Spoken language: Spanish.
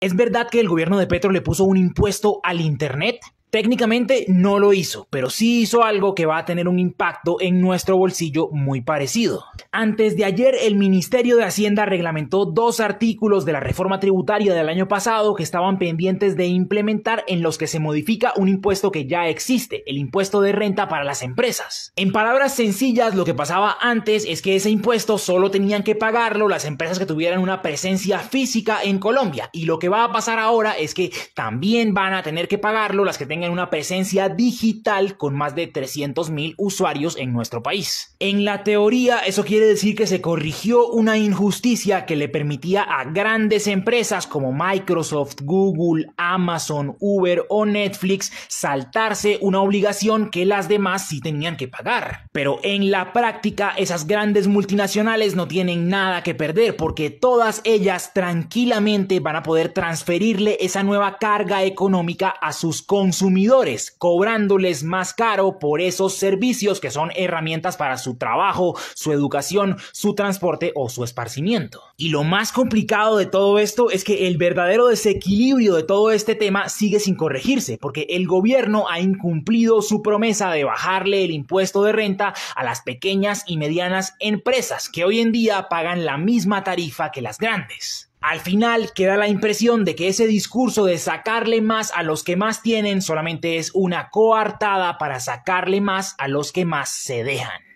¿Es verdad que el gobierno de Petro le puso un impuesto al Internet? Técnicamente no lo hizo, pero sí hizo algo que va a tener un impacto en nuestro bolsillo muy parecido. Antes de ayer, el Ministerio de Hacienda reglamentó dos artículos de la reforma tributaria del año pasado que estaban pendientes de implementar en los que se modifica un impuesto que ya existe, el impuesto de renta para las empresas. En palabras sencillas, lo que pasaba antes es que ese impuesto solo tenían que pagarlo las empresas que tuvieran una presencia física en Colombia, y lo que va a pasar ahora es que también van a tener que pagarlo las que tengan en una presencia digital con más de mil usuarios en nuestro país. En la teoría, eso quiere decir que se corrigió una injusticia que le permitía a grandes empresas como Microsoft, Google, Amazon, Uber o Netflix saltarse una obligación que las demás sí tenían que pagar. Pero en la práctica, esas grandes multinacionales no tienen nada que perder porque todas ellas tranquilamente van a poder transferirle esa nueva carga económica a sus consumidores consumidores, cobrándoles más caro por esos servicios que son herramientas para su trabajo, su educación, su transporte o su esparcimiento. Y lo más complicado de todo esto es que el verdadero desequilibrio de todo este tema sigue sin corregirse, porque el gobierno ha incumplido su promesa de bajarle el impuesto de renta a las pequeñas y medianas empresas que hoy en día pagan la misma tarifa que las grandes. Al final queda la impresión de que ese discurso de sacarle más a los que más tienen solamente es una coartada para sacarle más a los que más se dejan.